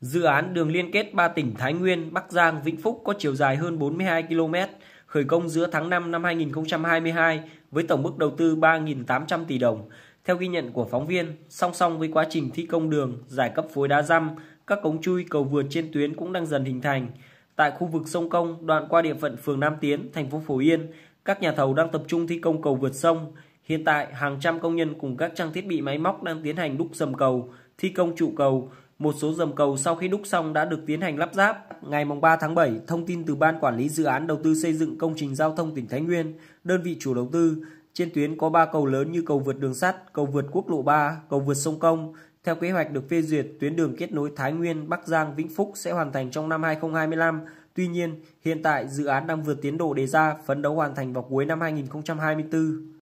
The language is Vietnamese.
Dự án đường liên kết 3 tỉnh Thái Nguyên, Bắc Giang, Vĩnh Phúc có chiều dài hơn 42 km, khởi công giữa tháng 5 năm 2022 với tổng mức đầu tư 3.800 tỷ đồng. Theo ghi nhận của phóng viên, song song với quá trình thi công đường, giải cấp phối đá răm, các cống chui cầu vượt trên tuyến cũng đang dần hình thành. Tại khu vực sông Công, đoạn qua địa phận phường Nam Tiến, thành phố Phổ Yên, các nhà thầu đang tập trung thi công cầu vượt sông. Hiện tại, hàng trăm công nhân cùng các trang thiết bị máy móc đang tiến hành đúc dầm cầu, thi công trụ cầu, một số dầm cầu sau khi đúc xong đã được tiến hành lắp ráp. Ngày 3 tháng 7, thông tin từ Ban Quản lý Dự án Đầu tư xây dựng công trình giao thông tỉnh Thái Nguyên, đơn vị chủ đầu tư, trên tuyến có 3 cầu lớn như cầu vượt đường sắt, cầu vượt quốc lộ 3, cầu vượt sông Công. Theo kế hoạch được phê duyệt, tuyến đường kết nối Thái Nguyên, Bắc Giang, Vĩnh Phúc sẽ hoàn thành trong năm 2025. Tuy nhiên, hiện tại dự án đang vượt tiến độ đề ra, phấn đấu hoàn thành vào cuối năm 2024.